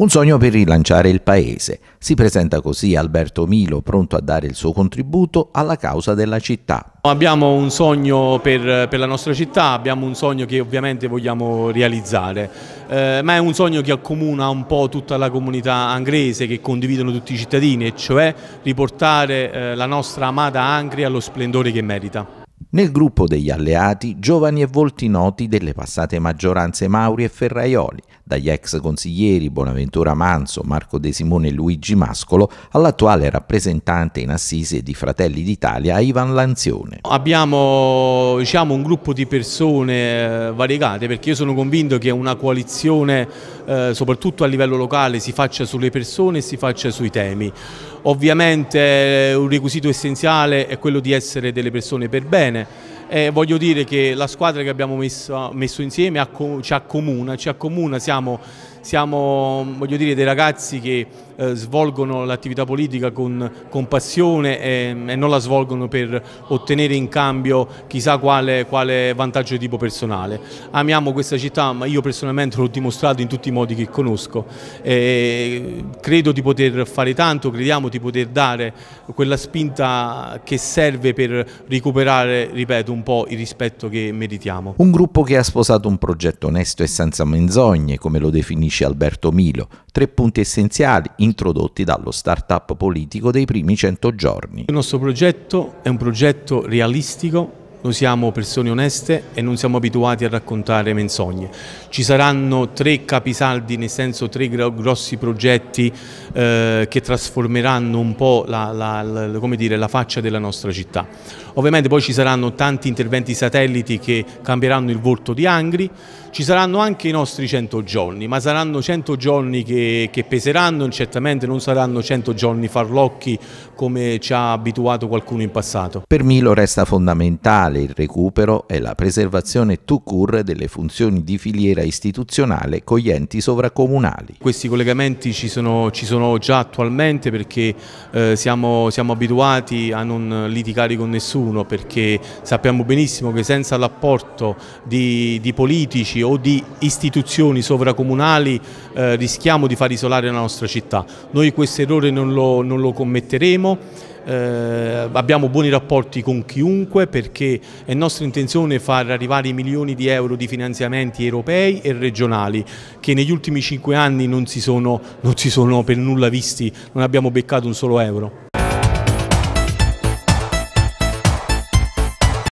Un sogno per rilanciare il paese. Si presenta così Alberto Milo, pronto a dare il suo contributo alla causa della città. Abbiamo un sogno per, per la nostra città, abbiamo un sogno che ovviamente vogliamo realizzare, eh, ma è un sogno che accomuna un po' tutta la comunità angrese, che condividono tutti i cittadini, e cioè riportare eh, la nostra amata Angria allo splendore che merita. Nel gruppo degli alleati, giovani e volti noti delle passate maggioranze Mauri e Ferraioli, dagli ex consiglieri Bonaventura Manso, Marco De Simone e Luigi Mascolo, all'attuale rappresentante in assise di Fratelli d'Italia Ivan Lanzione. Abbiamo diciamo, un gruppo di persone eh, variegate perché io sono convinto che una coalizione eh, soprattutto a livello locale si faccia sulle persone e si faccia sui temi. Ovviamente eh, un requisito essenziale è quello di essere delle persone per bene. Eh, voglio dire che la squadra che abbiamo messo, messo insieme ci accomuna, ci accomuna siamo, siamo dire, dei ragazzi che eh, svolgono l'attività politica con, con passione e, e, non la svolgono per ottenere in cambio chissà quale, quale vantaggio di tipo personale. Amiamo questa città, ma io personalmente l'ho dimostrato in tutti i modi che conosco. E credo di poter fare tanto, crediamo di poter dare quella spinta che serve per recuperare, ripeto, un po' il rispetto che meritiamo. Un gruppo che ha sposato un progetto onesto e senza menzogne, come lo definisce Alberto Milo, tre punti essenziali in introdotti dallo start-up politico dei primi 100 giorni. Il nostro progetto è un progetto realistico noi siamo persone oneste e non siamo abituati a raccontare menzogne. Ci saranno tre capisaldi, nel senso tre grossi progetti eh, che trasformeranno un po' la, la, la, dire, la faccia della nostra città. Ovviamente poi ci saranno tanti interventi satelliti che cambieranno il volto di Angri, ci saranno anche i nostri 100 giorni, ma saranno 100 giorni che, che peseranno, certamente non saranno 100 giorni farlocchi come ci ha abituato qualcuno in passato. Per Milo resta fondamentale fondamentale il recupero e la preservazione to cure delle funzioni di filiera istituzionale con gli enti sovracomunali. Questi collegamenti ci sono, ci sono già attualmente perché eh, siamo, siamo abituati a non litigare con nessuno perché sappiamo benissimo che senza l'apporto di, di, politici o di istituzioni sovracomunali eh, rischiamo di far isolare la nostra città. Noi questo errore non lo, non lo commetteremo eh, abbiamo buoni rapporti con chiunque perché è nostra intenzione far arrivare i milioni di euro di finanziamenti europei e regionali che negli ultimi cinque anni non si sono, non si sono per nulla visti, non abbiamo beccato un solo euro.